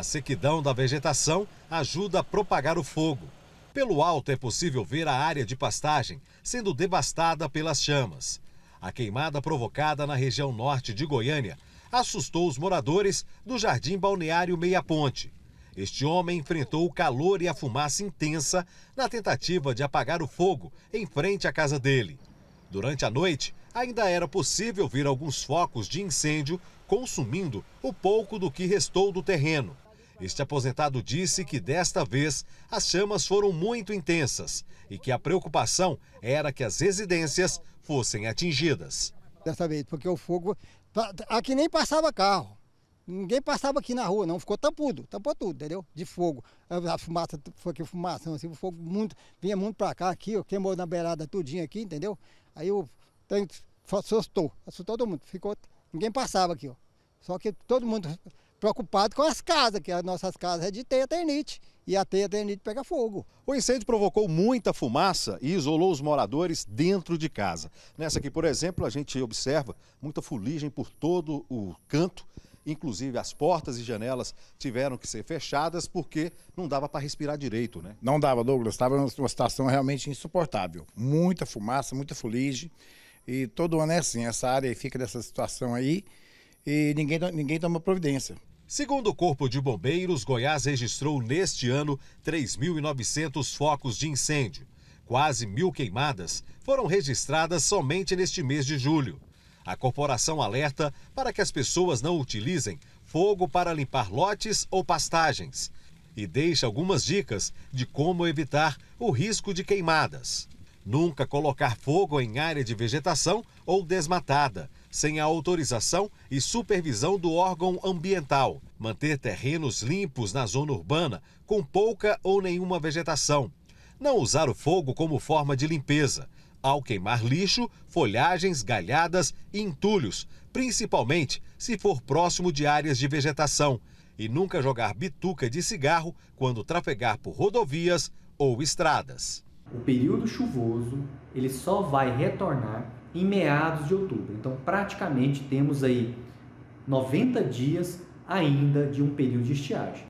A sequidão da vegetação ajuda a propagar o fogo. Pelo alto é possível ver a área de pastagem sendo devastada pelas chamas. A queimada provocada na região norte de Goiânia assustou os moradores do Jardim Balneário Meia Ponte. Este homem enfrentou o calor e a fumaça intensa na tentativa de apagar o fogo em frente à casa dele. Durante a noite, ainda era possível ver alguns focos de incêndio consumindo o pouco do que restou do terreno. Este aposentado disse que desta vez as chamas foram muito intensas e que a preocupação era que as residências fossem atingidas. Dessa vez, porque o fogo. Tá, tá, aqui nem passava carro. Ninguém passava aqui na rua, não. Ficou tampudo, tampou tudo, entendeu? De fogo. A fumaça, foi que fumação, assim, o fogo muito, vinha muito para cá, aqui, ó, queimou na beirada tudinho aqui, entendeu? Aí o trem assustou, assustou todo mundo. Ficou, ninguém passava aqui, ó. Só que todo mundo preocupado com as casas, que as nossas casas é de teia ternite e a teia ternite pega fogo. O incêndio provocou muita fumaça e isolou os moradores dentro de casa. Nessa aqui, por exemplo, a gente observa muita fuligem por todo o canto. Inclusive, as portas e janelas tiveram que ser fechadas porque não dava para respirar direito, né? Não dava, Douglas. Estava numa situação realmente insuportável. Muita fumaça, muita fuligem. E todo ano é assim. Essa área fica nessa situação aí e ninguém, ninguém toma providência. Segundo o Corpo de Bombeiros, Goiás registrou neste ano 3.900 focos de incêndio. Quase mil queimadas foram registradas somente neste mês de julho. A corporação alerta para que as pessoas não utilizem fogo para limpar lotes ou pastagens e deixa algumas dicas de como evitar o risco de queimadas. Nunca colocar fogo em área de vegetação ou desmatada, sem a autorização e supervisão do órgão ambiental, manter terrenos limpos na zona urbana, com pouca ou nenhuma vegetação, não usar o fogo como forma de limpeza, ao queimar lixo, folhagens, galhadas e entulhos, principalmente se for próximo de áreas de vegetação, e nunca jogar bituca de cigarro quando trafegar por rodovias ou estradas. O período chuvoso, ele só vai retornar em meados de outubro. Então, praticamente temos aí 90 dias ainda de um período de estiagem.